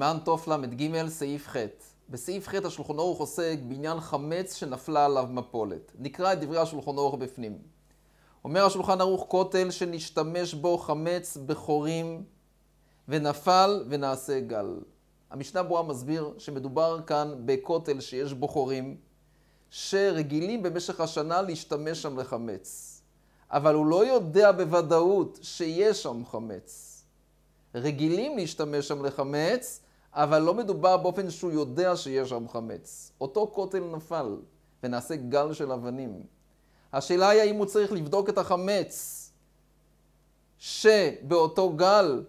סימן ל"ג סעיף ח'. בסעיף ח' השולחון אורך עוסק בעניין חמץ שנפלה עליו מפולת. נקרא את דברי השולחון אורך בפנים. אומר השולחן ערוך כותל שנשתמש בו חמץ בחורים ונפל ונעשה גל. המשנה ברורה מסביר שמדובר כאן בכותל שיש בו חורים שרגילים במשך השנה להשתמש שם לחמץ. אבל הוא לא יודע בוודאות שיש שם חמץ. רגילים להשתמש שם לחמץ, אבל לא מדובר באופן שהוא יודע שיש שם חמץ. אותו כותל נפל, ונעשה גל של אבנים. השאלה היא האם הוא צריך לבדוק את החמץ שבאותו גל.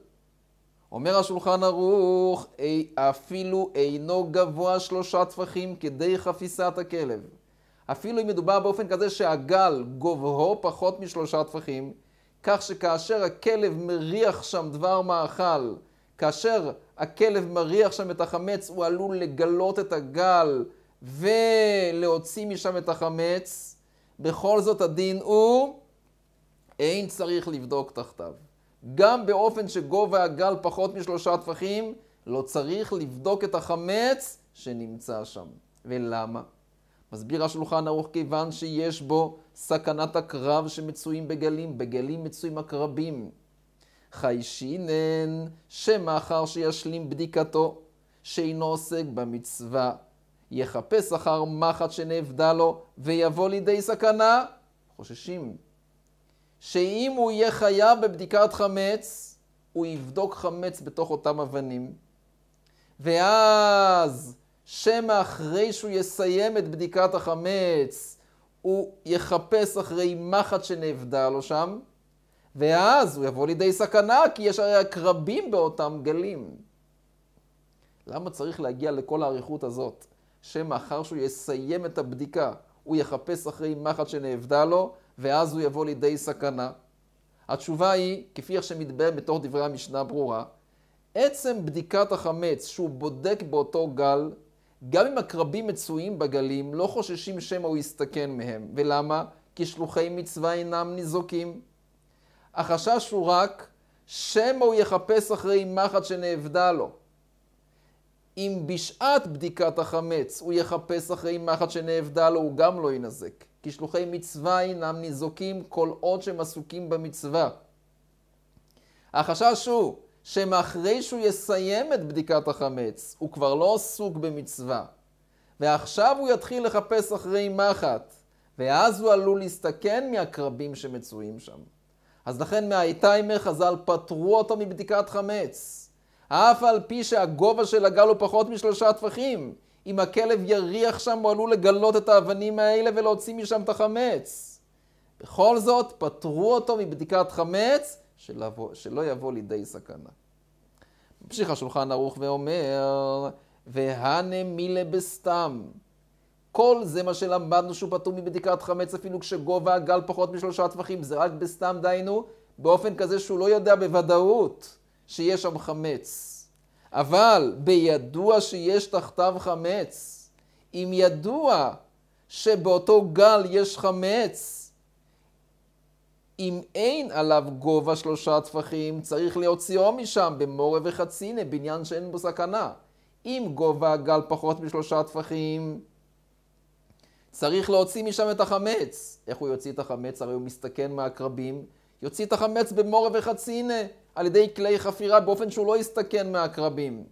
אומר השולחן ערוך, אפילו אינו גבוה שלושה טפחים כדי חפיסת הכלב. אפילו אם מדובר באופן כזה שהגל גובהו פחות משלושה טפחים, כך שכאשר הכלב מריח שם דבר מאכל, כאשר הכלב מריח שם את החמץ, הוא עלול לגלות את הגל ולהוציא משם את החמץ. בכל זאת הדין הוא, אין צריך לבדוק תחתיו. גם באופן שגובה הגל פחות משלושה טפחים, לא צריך לבדוק את החמץ שנמצא שם. ולמה? מסביר השולחן ערוך כיוון שיש בו סכנת הקרב שמצויים בגלים, בגלים מצויים הקרבים. חיישינן, שמאחר שישלים בדיקתו, שאינו עוסק במצווה, יחפש אחר מחט שנאבדה לו, ויבוא לידי סכנה. חוששים. שאם הוא יהיה חייב בבדיקת חמץ, הוא יבדוק חמץ בתוך אותם אבנים. ואז, שמא אחרי שהוא יסיים את בדיקת החמץ, הוא יחפש אחרי מחט שנאבדה לו שם, ואז הוא יבוא לידי סכנה, כי יש הרי עקרבים באותם גלים. למה צריך להגיע לכל האריכות הזאת? שמאחר שהוא יסיים את הבדיקה, הוא יחפש אחרי מחט שנאבדה לו, ואז הוא יבוא לידי סכנה. התשובה היא, כפי איך שמתבהר בתוך דברי המשנה ברורה, עצם בדיקת החמץ שהוא בודק באותו גל, גם אם הקרבים מצויים בגלים, לא חוששים שמא הוא יסתכן מהם. ולמה? כי שלוחי מצווה אינם ניזוקים. החשש הוא רק שמא הוא יחפש אחרי מחט שנאבדה לו. אם בשעת בדיקת החמץ הוא יחפש אחרי מחט שנאבדה לו, הוא גם לא יינזק. כי שלוחי מצווה אינם ניזוקים כל עוד שהם עסוקים במצווה. החשש הוא שמאחרי שהוא יסיים את בדיקת החמץ, הוא כבר לא עסוק במצווה. ועכשיו הוא יתחיל לחפש אחרי מחט, ואז הוא עלול להסתכן מהקרבים שמצויים שם. אז לכן מהאיתיימר חז"ל פטרו אותו מבדיקת חמץ. אף על פי שהגובה של הגל הוא פחות משלושה טפחים. אם הכלב יריח שם הוא עלול לגלות את האבנים האלה ולהוציא משם את החמץ. בכל זאת, פטרו אותו מבדיקת חמץ, שלא, שלא יבוא לידי סכנה. ממשיך השולחן ערוך ואומר, והנה מילה בסתם. כל זה מה שלמדנו שהוא פטור מבדיקת חמץ אפילו כשגובה הגל פחות משלושה טווחים, זה רק בסתם דהיינו, באופן כזה שהוא לא יודע בוודאות שיש שם חמץ. אבל בידוע שיש תחתיו חמץ, אם ידוע שבאותו גל יש חמץ, אם אין עליו גובה שלושה טפחים, צריך להוציאו משם במורה וחצינה, בניין שאין בו סכנה. אם גובה הגל פחות משלושה טפחים, צריך להוציא משם את החמץ. איך הוא יוציא את החמץ? הרי הוא מסתכן מהעקרבים. יוציא את החמץ במורה וחצינה, על ידי כלי חפירה, באופן שהוא לא יסתכן מהעקרבים.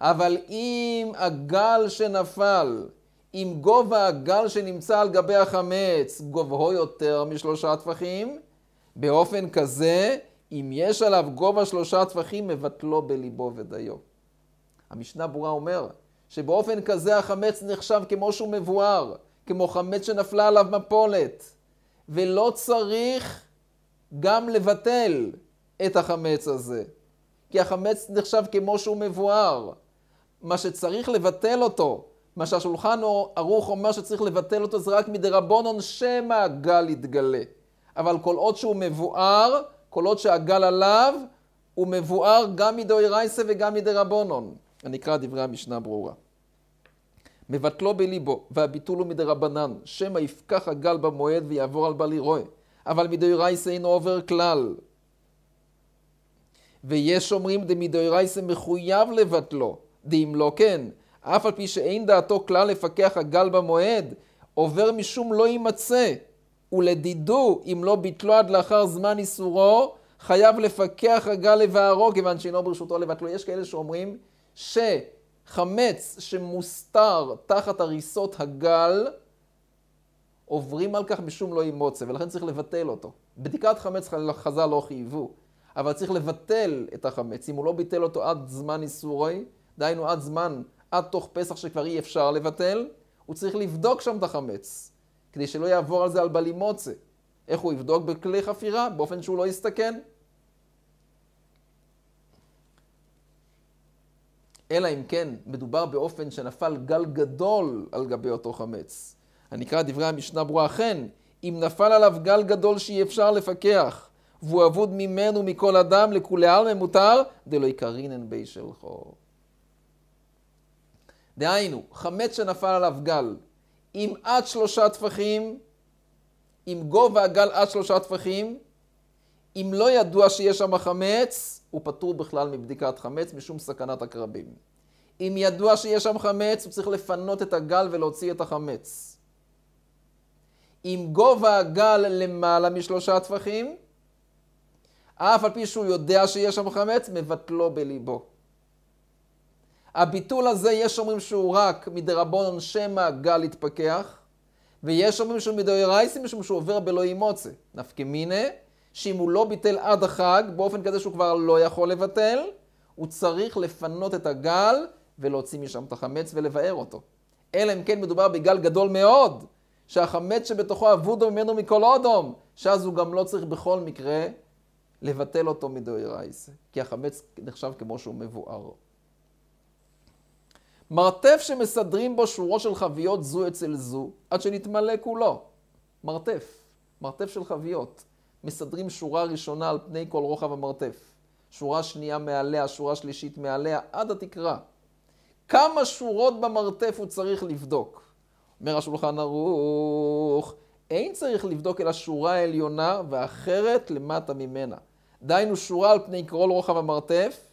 אבל אם הגל שנפל, אם גובה הגל שנמצא על גבי החמץ גובהו יותר משלושה טפחים, באופן כזה, אם יש עליו גובה שלושה טפחים, מבטלו בליבו ודיו. המשנה ברורה אומר שבאופן כזה החמץ נחשב כמו שהוא מבואר, כמו חמץ שנפלה עליו מפולת. ולא צריך גם לבטל את החמץ הזה, כי החמץ נחשב כמו שהוא מבואר. מה שצריך לבטל אותו, מה שהשולחן ערוך אומר שצריך לבטל אותו זה רק מדרבנון שמא הגל יתגלה. אבל כל עוד שהוא מבואר, כל עוד שהגל עליו, הוא מבואר גם מדאורייסה וגם מדרבנון. אני אקרא דברי המשנה ברורה. מבטלו בליבו, והביטול הוא מדי רבנן, שמא יפקח הגל במועד ויעבור על בלי רועה, אבל מדי מדאורייסא אינו עובר כלל. ויש אומרים דמדי דמדאורייסא מחויב לבטלו, דאם לא כן, אף על פי שאין דעתו כלל לפקח הגל במועד, עובר משום לא יימצא, ולדידו אם לא ביטלו עד לאחר זמן איסורו, חייב לפקח הגל לבערו, כיוון שאינו ברשותו לבטלו. יש כאלה שאומרים ש... חמץ שמוסתר תחת הריסות הגל, עוברים על כך בשום לא ימוצא, ולכן צריך לבטל אותו. בדיקת חמץ חז"ל לא חייבו, אבל צריך לבטל את החמץ. אם הוא לא ביטל אותו עד זמן איסורי, דהיינו עד זמן, עד תוך פסח שכבר אי אפשר לבטל, הוא צריך לבדוק שם את החמץ, כדי שלא יעבור על זה על בלימוצא. איך הוא יבדוק בכלי חפירה? באופן שהוא לא יסתכן. אלא אם כן מדובר באופן שנפל גל גדול על גבי אותו חמץ. הנקרא דברי המשנה ברורה, אכן, אם נפל עליו גל גדול שאי אפשר לפקח, והוא אבוד ממנו מכל אדם לכולי עלמא מותר, דלא יקרינן בי שלחו. דהיינו, חמץ שנפל עליו גל, עם עד שלושה טפחים, עם גובה הגל עד שלושה טפחים, אם לא ידוע שיש שם חמץ, הוא פטור בכלל מבדיקת חמץ משום סכנת הקרבים. אם ידוע שיש שם חמץ, הוא צריך לפנות את הגל ולהוציא את החמץ. אם גובה הגל למעלה משלושה טפחים, אף על פי שהוא יודע שיש שם חמץ, מבטלו בליבו. הביטול הזה, יש אומרים שהוא רק מדרבון שמא הגל יתפכח, ויש אומרים שהוא מדאורייסי משום שהוא עובר בלא אימוצה. נפקא מיניה שאם הוא לא ביטל עד החג, באופן כזה שהוא כבר לא יכול לבטל, הוא צריך לפנות את הגל ולהוציא משם את החמץ ולבער אותו. אלא אם כן מדובר בגל גדול מאוד, שהחמץ שבתוכו אבודו ממנו מכל אודום, שאז הוא גם לא צריך בכל מקרה לבטל אותו מדאורייסה, כי החמץ נחשב כמו שהוא מבואר. מרתף שמסדרים בו שורות של חביות זו אצל זו, עד שנתמלא כולו. מרתף, מרתף של חביות. מסדרים שורה ראשונה על פני כל רוחב המרתף. שורה שנייה מעליה, שורה שלישית מעליה, עד התקרה. כמה שורות במרתף הוא צריך לבדוק? אומר השולחן ערוך, אין צריך לבדוק אלא שורה עליונה ואחרת למטה ממנה. דהיינו שורה על פני כל רוחב המרתף,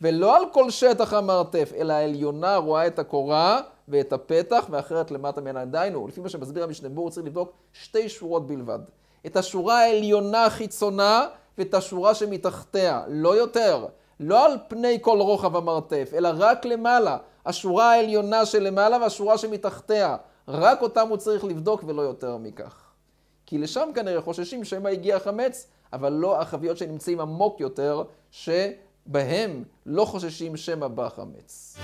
ולא על כל שטח המרתף, אלא העליונה רואה את הקורה ואת הפתח, ואחרת למטה ממנה. דהיינו, לפי מה שמסביר המשנה בור, צריך לבדוק שתי שורות בלבד. את השורה העליונה החיצונה ואת השורה שמתחתיה, לא יותר. לא על פני כל רוחב המרתף, אלא רק למעלה. השורה העליונה שלמעלה והשורה שמתחתיה. רק אותם הוא צריך לבדוק ולא יותר מכך. כי לשם כנראה חוששים שמא הגיע החמץ, אבל לא החביות שנמצאים עמוק יותר, שבהם לא חוששים שמא בא חמץ.